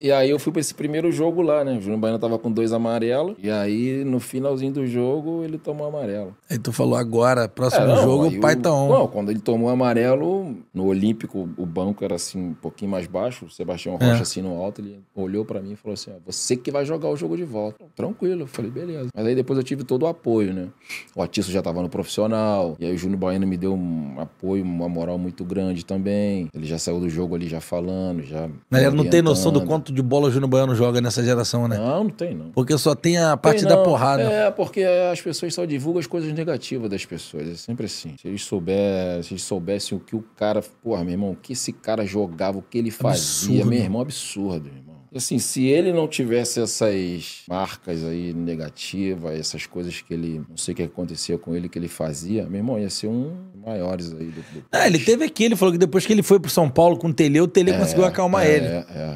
E aí eu fui para esse primeiro jogo lá, né? O Júnior Baiano tava com dois amarelos. E aí, no finalzinho do jogo, ele tomou amarelo. Aí tu falou agora, próximo é, não, jogo, o pai tá on. Não, quando ele tomou amarelo, no Olímpico, o banco era assim, um pouquinho mais baixo. O Sebastião é. Rocha, é. assim, no alto, ele olhou para mim e falou assim: você que vai jogar o jogo de volta. Tranquilo. Eu falei, beleza. Mas aí depois eu tive todo o apoio, né? O Atiço já tava no profissional. E aí o Júnior Baiano me deu um apoio, uma moral muito grande também. Ele já saiu do jogo ali já falando, já. Galera, não tem noção do quanto de bola o Júnior Baiano joga nessa geração, né? Não, não tem, não. Porque só tem a parte tem, da porrada. É, porque as pessoas só divulgam as coisas negativas das pessoas. É sempre assim. Se eles, souber, se eles soubessem o que o cara. Porra, meu irmão, o que esse cara jogava, o que ele fazia, absurdo. meu irmão, absurdo, meu irmão. Assim, se ele não tivesse essas marcas aí negativas, essas coisas que ele, não sei o que acontecia com ele, que ele fazia, meu irmão, ia ser um dos maiores aí do, do... Ah, ele teve aqui, ele falou que depois que ele foi pro São Paulo com o Tele, o Tele é, conseguiu acalmar é, ele. É, é.